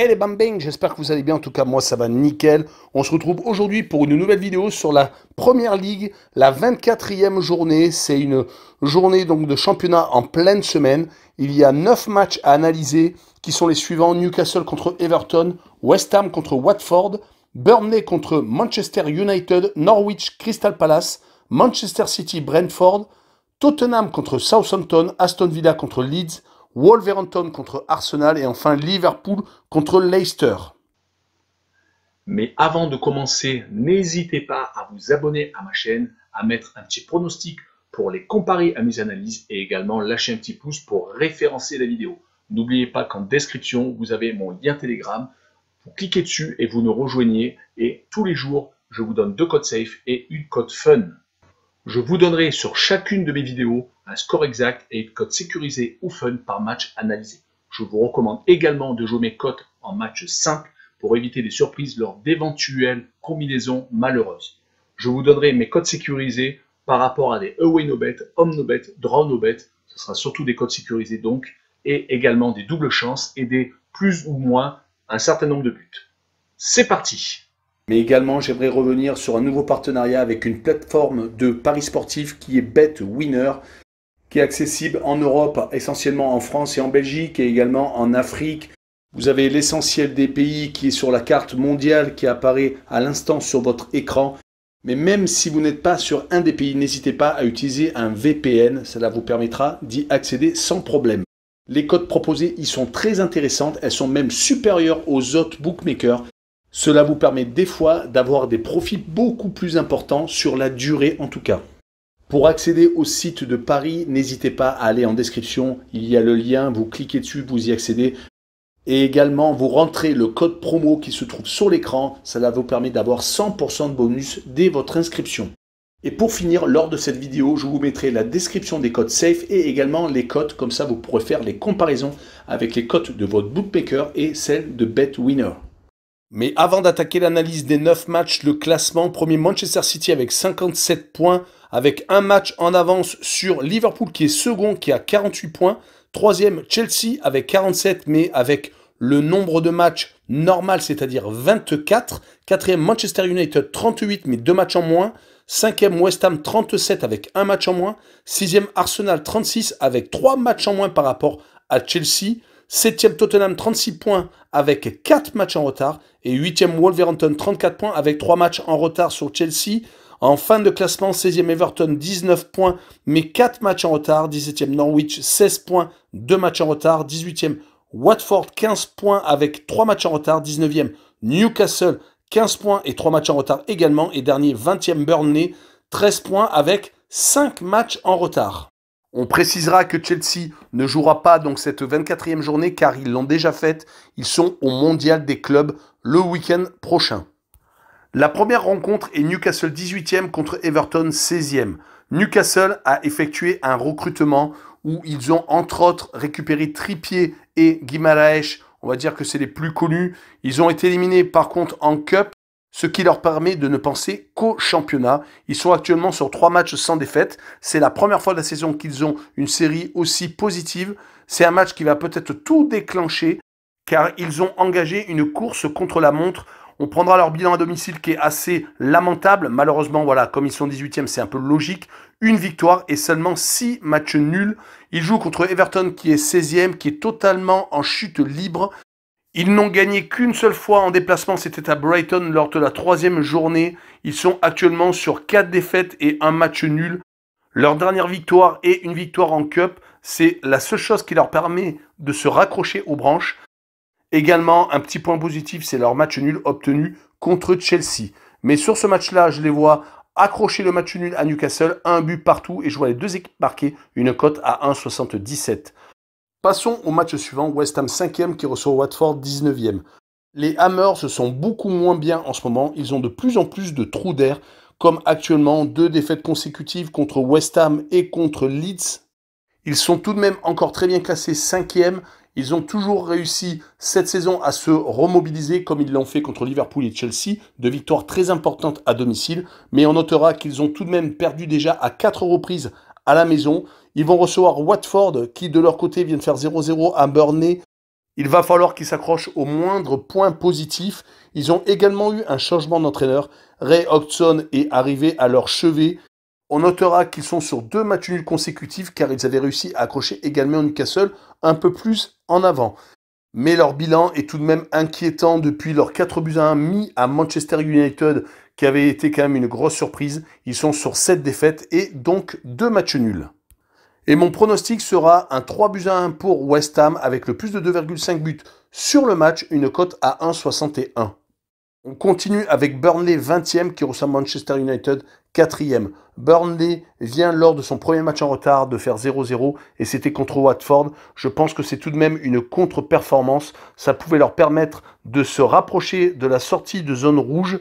Hey les bambins, j'espère que vous allez bien, en tout cas moi ça va nickel. On se retrouve aujourd'hui pour une nouvelle vidéo sur la Première Ligue, la 24e journée. C'est une journée donc de championnat en pleine semaine. Il y a 9 matchs à analyser qui sont les suivants. Newcastle contre Everton, West Ham contre Watford, Burnley contre Manchester United, Norwich Crystal Palace, Manchester City Brentford, Tottenham contre Southampton, Aston Villa contre Leeds, Wolverhampton contre Arsenal et enfin Liverpool contre Leicester. Mais avant de commencer, n'hésitez pas à vous abonner à ma chaîne, à mettre un petit pronostic pour les comparer à mes analyses et également lâcher un petit pouce pour référencer la vidéo. N'oubliez pas qu'en description, vous avez mon lien Telegram. Vous cliquez dessus et vous nous rejoignez. Et tous les jours, je vous donne deux codes safe et une code fun. Je vous donnerai sur chacune de mes vidéos un score exact et une codes sécurisée ou fun par match analysé. Je vous recommande également de jouer mes codes en match simple pour éviter des surprises lors d'éventuelles combinaisons malheureuses. Je vous donnerai mes codes sécurisés par rapport à des away no bet, home no bet, draw no bet. Ce sera surtout des codes sécurisés donc et également des doubles chances et des plus ou moins un certain nombre de buts. C'est parti mais également, j'aimerais revenir sur un nouveau partenariat avec une plateforme de paris sportifs qui est BetWinner, qui est accessible en Europe, essentiellement en France et en Belgique, et également en Afrique. Vous avez l'essentiel des pays qui est sur la carte mondiale qui apparaît à l'instant sur votre écran. Mais même si vous n'êtes pas sur un des pays, n'hésitez pas à utiliser un VPN, cela vous permettra d'y accéder sans problème. Les codes proposés y sont très intéressantes, elles sont même supérieures aux autres bookmakers cela vous permet des fois d'avoir des profits beaucoup plus importants sur la durée en tout cas. Pour accéder au site de Paris, n'hésitez pas à aller en description, il y a le lien, vous cliquez dessus, vous y accédez. Et également, vous rentrez le code promo qui se trouve sur l'écran, cela vous permet d'avoir 100% de bonus dès votre inscription. Et pour finir, lors de cette vidéo, je vous mettrai la description des codes safe et également les codes, comme ça vous pourrez faire les comparaisons avec les codes de votre bookmaker et celles de BetWinner. Mais avant d'attaquer l'analyse des 9 matchs, le classement, premier Manchester City avec 57 points, avec un match en avance sur Liverpool qui est second, qui a 48 points. Troisième, Chelsea avec 47, mais avec le nombre de matchs normal, c'est-à-dire 24. Quatrième, Manchester United 38, mais deux matchs en moins. Cinquième, West Ham 37 avec un match en moins. Sixième, Arsenal 36 avec trois matchs en moins par rapport à Chelsea. 7e Tottenham 36 points avec 4 matchs en retard. Et 8e Wolverhampton 34 points avec 3 matchs en retard sur Chelsea. En fin de classement, 16e Everton 19 points mais 4 matchs en retard. 17e Norwich 16 points, 2 matchs en retard. 18e Watford 15 points avec 3 matchs en retard. 19e Newcastle 15 points et 3 matchs en retard également. Et dernier 20e Burnley 13 points avec 5 matchs en retard. On précisera que Chelsea ne jouera pas donc cette 24e journée car ils l'ont déjà faite. Ils sont au Mondial des clubs le week-end prochain. La première rencontre est Newcastle 18e contre Everton 16e. Newcastle a effectué un recrutement où ils ont entre autres récupéré Trippier et Guimaraes. On va dire que c'est les plus connus. Ils ont été éliminés par contre en Cup ce qui leur permet de ne penser qu'au championnat. Ils sont actuellement sur trois matchs sans défaite. C'est la première fois de la saison qu'ils ont une série aussi positive. C'est un match qui va peut-être tout déclencher car ils ont engagé une course contre la montre. On prendra leur bilan à domicile qui est assez lamentable. Malheureusement, voilà, comme ils sont 18e, c'est un peu logique. Une victoire et seulement six matchs nuls. Ils jouent contre Everton qui est 16e, qui est totalement en chute libre. Ils n'ont gagné qu'une seule fois en déplacement, c'était à Brighton lors de la troisième journée. Ils sont actuellement sur 4 défaites et un match nul. Leur dernière victoire est une victoire en Cup. C'est la seule chose qui leur permet de se raccrocher aux branches. Également, un petit point positif, c'est leur match nul obtenu contre Chelsea. Mais sur ce match-là, je les vois accrocher le match nul à Newcastle, un but partout et je vois les deux équipes marquer une cote à 1,77. Passons au match suivant, West Ham 5 ème qui reçoit Watford 19e. Les Hammers se sont beaucoup moins bien en ce moment, ils ont de plus en plus de trous d'air, comme actuellement deux défaites consécutives contre West Ham et contre Leeds. Ils sont tout de même encore très bien classés 5e, ils ont toujours réussi cette saison à se remobiliser comme ils l'ont fait contre Liverpool et Chelsea, de victoires très importantes à domicile, mais on notera qu'ils ont tout de même perdu déjà à 4 reprises à la maison. Ils vont recevoir Watford, qui de leur côté vient de faire 0-0 à Burnley. Il va falloir qu'ils s'accrochent au moindre point positif. Ils ont également eu un changement d'entraîneur. Ray Hodgson est arrivé à leur chevet. On notera qu'ils sont sur deux matchs nuls consécutifs car ils avaient réussi à accrocher également Newcastle un peu plus en avant. Mais leur bilan est tout de même inquiétant depuis leurs 4 buts à 1 mis à Manchester United qui avait été quand même une grosse surprise. Ils sont sur 7 défaites et donc 2 matchs nuls. Et mon pronostic sera un 3 buts à 1 pour West Ham avec le plus de 2,5 buts sur le match, une cote à 1,61. On continue avec Burnley 20e qui reçoit Manchester United 4e. Burnley vient lors de son premier match en retard de faire 0-0 et c'était contre Watford. Je pense que c'est tout de même une contre-performance. Ça pouvait leur permettre de se rapprocher de la sortie de zone rouge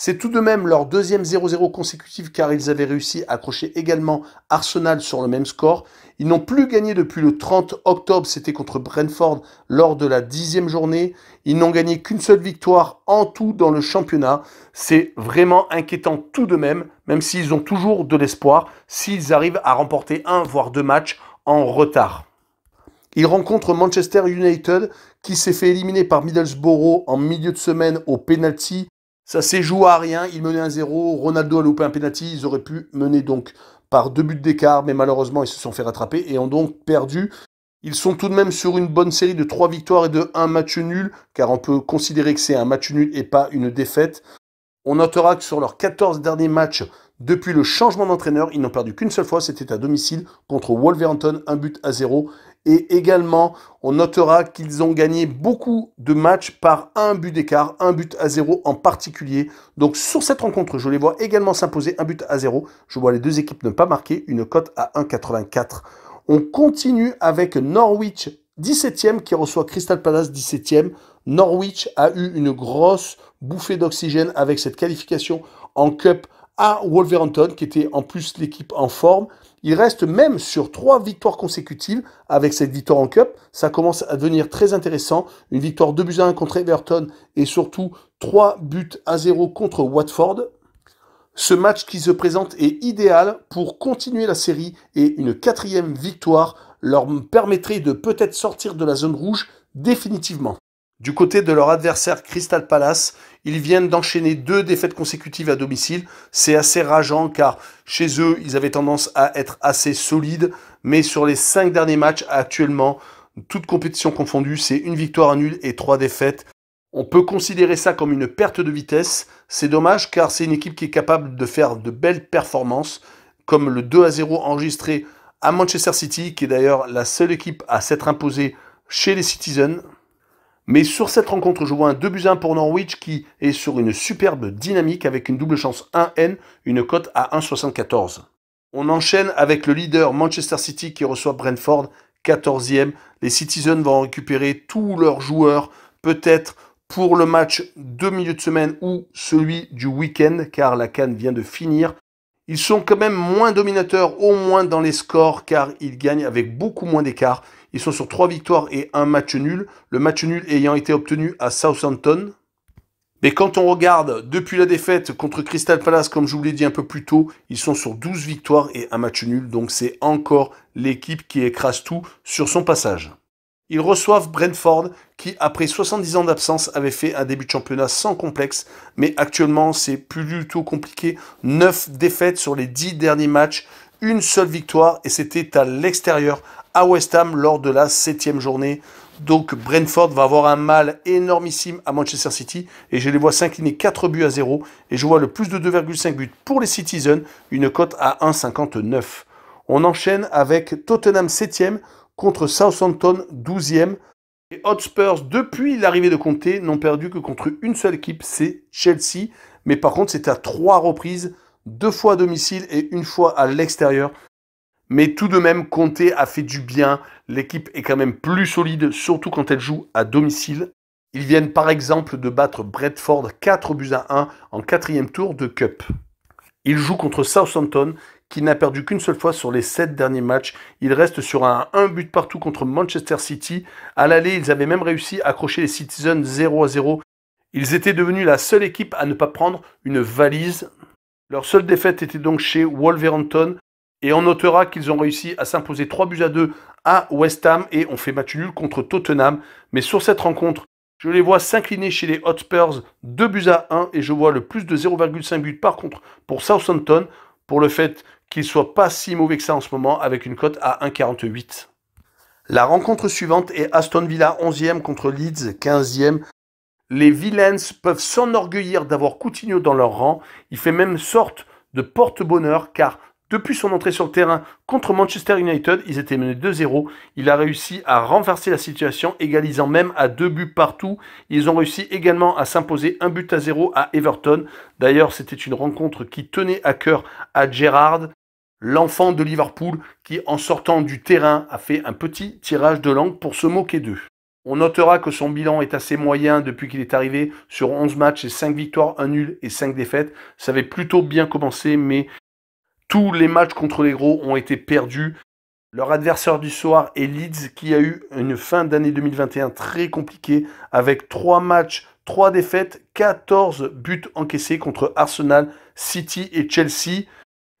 c'est tout de même leur deuxième 0-0 consécutif car ils avaient réussi à accrocher également Arsenal sur le même score. Ils n'ont plus gagné depuis le 30 octobre, c'était contre Brentford lors de la dixième journée. Ils n'ont gagné qu'une seule victoire en tout dans le championnat. C'est vraiment inquiétant tout de même, même s'ils ont toujours de l'espoir, s'ils arrivent à remporter un voire deux matchs en retard. Ils rencontrent Manchester United qui s'est fait éliminer par Middlesbrough en milieu de semaine au penalty ça s'est joué à rien, il menait un 0 Ronaldo a loupé un penalty, ils auraient pu mener donc par deux buts d'écart, mais malheureusement ils se sont fait rattraper et ont donc perdu. Ils sont tout de même sur une bonne série de 3 victoires et de 1 match nul, car on peut considérer que c'est un match nul et pas une défaite. On notera que sur leurs 14 derniers matchs depuis le changement d'entraîneur, ils n'ont perdu qu'une seule fois, c'était à domicile contre Wolverhampton, un but à zéro. Et également, on notera qu'ils ont gagné beaucoup de matchs par un but d'écart, un but à zéro en particulier. Donc sur cette rencontre, je les vois également s'imposer un but à zéro. Je vois les deux équipes ne pas marquer une cote à 1,84. On continue avec Norwich 17e qui reçoit Crystal Palace 17e. Norwich a eu une grosse bouffée d'oxygène avec cette qualification en Cup à Wolverhampton, qui était en plus l'équipe en forme. Il reste même sur trois victoires consécutives avec cette victoire en Cup. Ça commence à devenir très intéressant. Une victoire 2 buts à 1 contre Everton et surtout 3 buts à 0 contre Watford. Ce match qui se présente est idéal pour continuer la série et une quatrième victoire leur permettrait de peut-être sortir de la zone rouge définitivement. Du côté de leur adversaire Crystal Palace, ils viennent d'enchaîner deux défaites consécutives à domicile. C'est assez rageant car chez eux, ils avaient tendance à être assez solides. Mais sur les cinq derniers matchs actuellement, toute compétition confondue, c'est une victoire, à nul et trois défaites. On peut considérer ça comme une perte de vitesse. C'est dommage car c'est une équipe qui est capable de faire de belles performances, comme le 2 à 0 enregistré à Manchester City, qui est d'ailleurs la seule équipe à s'être imposée chez les Citizens. Mais sur cette rencontre, je vois un 2 buts 1 pour Norwich qui est sur une superbe dynamique avec une double chance 1N, une cote à 1,74. On enchaîne avec le leader Manchester City qui reçoit Brentford, 14e. Les Citizens vont récupérer tous leurs joueurs, peut-être pour le match de milieu de semaine ou celui du week-end, car la canne vient de finir. Ils sont quand même moins dominateurs, au moins dans les scores, car ils gagnent avec beaucoup moins d'écart. Ils sont sur 3 victoires et un match nul, le match nul ayant été obtenu à Southampton. Mais quand on regarde depuis la défaite contre Crystal Palace, comme je vous l'ai dit un peu plus tôt, ils sont sur 12 victoires et un match nul, donc c'est encore l'équipe qui écrase tout sur son passage. Ils reçoivent Brentford, qui après 70 ans d'absence avait fait un début de championnat sans complexe, mais actuellement c'est plus du tout compliqué. 9 défaites sur les 10 derniers matchs, une seule victoire, et c'était à l'extérieur, à West Ham, lors de la 7 journée. Donc Brentford va avoir un mal énormissime à Manchester City, et je les vois s'incliner 4 buts à 0, et je vois le plus de 2,5 buts pour les Citizens, une cote à 1,59. On enchaîne avec Tottenham 7ème contre Southampton 12e. et Hotspurs, depuis l'arrivée de Conte, n'ont perdu que contre une seule équipe, c'est Chelsea. Mais par contre, c'est à trois reprises, deux fois à domicile et une fois à l'extérieur. Mais tout de même, Conte a fait du bien. L'équipe est quand même plus solide, surtout quand elle joue à domicile. Ils viennent par exemple de battre Bradford 4 buts à 1 en quatrième tour de Cup. Il joue contre Southampton, qui n'a perdu qu'une seule fois sur les sept derniers matchs. Il reste sur un but partout contre Manchester City. À l'aller, ils avaient même réussi à accrocher les Citizens 0 à 0. Ils étaient devenus la seule équipe à ne pas prendre une valise. Leur seule défaite était donc chez Wolverhampton. Et on notera qu'ils ont réussi à s'imposer 3 buts à 2 à West Ham et ont fait match nul contre Tottenham. Mais sur cette rencontre, je les vois s'incliner chez les Hotspurs 2 buts à 1 et je vois le plus de 0,5 buts par contre pour Southampton pour le fait qu'il soit pas si mauvais que ça en ce moment avec une cote à 1,48. La rencontre suivante est Aston Villa 11e contre Leeds 15e. Les Villains peuvent s'enorgueillir d'avoir Coutinho dans leur rang. Il fait même sorte de porte-bonheur car depuis son entrée sur le terrain contre Manchester United, ils étaient menés 2-0. Il a réussi à renverser la situation, égalisant même à deux buts partout. Ils ont réussi également à s'imposer un but à zéro à Everton. D'ailleurs, c'était une rencontre qui tenait à cœur à Gerrard, l'enfant de Liverpool, qui en sortant du terrain a fait un petit tirage de langue pour se moquer d'eux. On notera que son bilan est assez moyen depuis qu'il est arrivé sur 11 matchs et 5 victoires, 1 nul et 5 défaites. Ça avait plutôt bien commencé, mais tous les matchs contre les gros ont été perdus. Leur adversaire du soir est Leeds qui a eu une fin d'année 2021 très compliquée avec 3 matchs, 3 défaites, 14 buts encaissés contre Arsenal, City et Chelsea.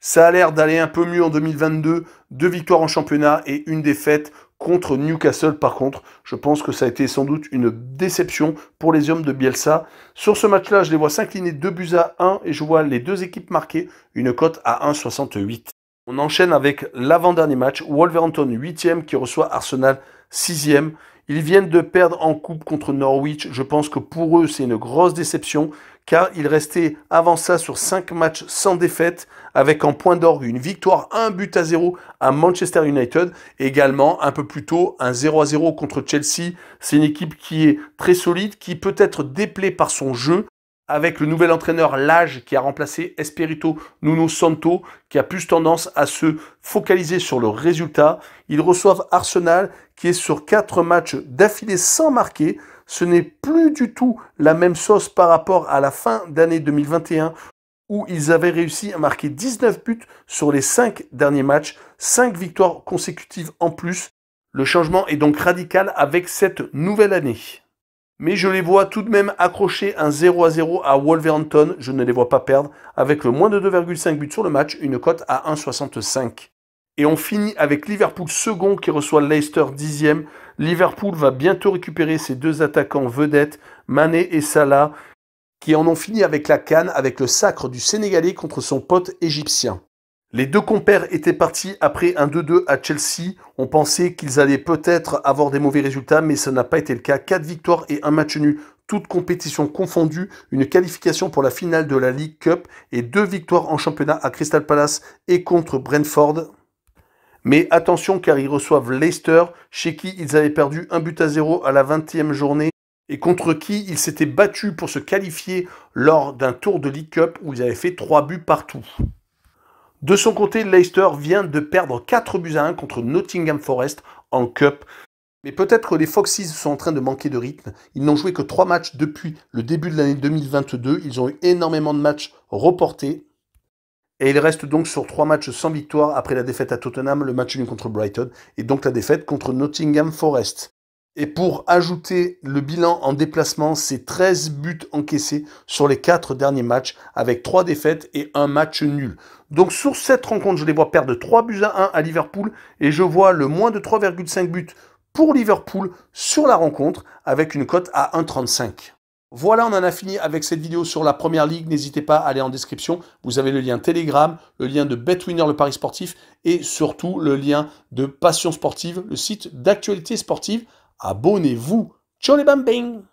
Ça a l'air d'aller un peu mieux en 2022. Deux victoires en championnat et une défaite. Contre Newcastle, par contre, je pense que ça a été sans doute une déception pour les hommes de Bielsa. Sur ce match-là, je les vois s'incliner 2 buts à 1 et je vois les deux équipes marquer une cote à 1,68. On enchaîne avec l'avant-dernier match, Wolverhampton 8e qui reçoit Arsenal 6e. Ils viennent de perdre en coupe contre Norwich. Je pense que pour eux, c'est une grosse déception car ils restaient avant ça sur 5 matchs sans défaite avec en point d'orgue une victoire un but à 0 à Manchester United. Également un peu plus tôt un 0 à 0 contre Chelsea. C'est une équipe qui est très solide, qui peut être déplée par son jeu, avec le nouvel entraîneur Lage qui a remplacé Espirito Nuno Santo, qui a plus tendance à se focaliser sur le résultat. Ils reçoivent Arsenal qui est sur 4 matchs d'affilée sans marquer. Ce n'est plus du tout la même sauce par rapport à la fin d'année 2021 où ils avaient réussi à marquer 19 buts sur les 5 derniers matchs, 5 victoires consécutives en plus. Le changement est donc radical avec cette nouvelle année. Mais je les vois tout de même accrocher un 0 à 0 à Wolverhampton. Je ne les vois pas perdre. Avec le moins de 2,5 buts sur le match, une cote à 1,65. Et on finit avec Liverpool second qui reçoit Leicester dixième. Liverpool va bientôt récupérer ses deux attaquants vedettes, Mané et Salah, qui en ont fini avec la canne avec le sacre du Sénégalais contre son pote égyptien. Les deux compères étaient partis après un 2-2 à Chelsea. On pensait qu'ils allaient peut-être avoir des mauvais résultats, mais ça n'a pas été le cas. 4 victoires et un match nul, toutes compétitions confondues, une qualification pour la finale de la League Cup et deux victoires en championnat à Crystal Palace et contre Brentford. Mais attention car ils reçoivent Leicester, chez qui ils avaient perdu un but à zéro à la 20e journée et contre qui ils s'étaient battus pour se qualifier lors d'un tour de League Cup où ils avaient fait trois buts partout. De son côté, Leicester vient de perdre 4 buts à 1 contre Nottingham Forest en Cup. Mais peut-être que les Foxes sont en train de manquer de rythme. Ils n'ont joué que 3 matchs depuis le début de l'année 2022. Ils ont eu énormément de matchs reportés. Et ils restent donc sur 3 matchs sans victoire après la défaite à Tottenham, le match nul contre Brighton et donc la défaite contre Nottingham Forest. Et pour ajouter le bilan en déplacement, c'est 13 buts encaissés sur les 4 derniers matchs, avec 3 défaites et 1 match nul. Donc sur cette rencontre, je les vois perdre 3 buts à 1 à Liverpool, et je vois le moins de 3,5 buts pour Liverpool sur la rencontre, avec une cote à 1,35. Voilà, on en a fini avec cette vidéo sur la première ligue. N'hésitez pas à aller en description. Vous avez le lien Telegram, le lien de Betwinner, le Paris sportif, et surtout le lien de Passion sportive, le site d'actualité sportive abonnez-vous. Ciao les bambins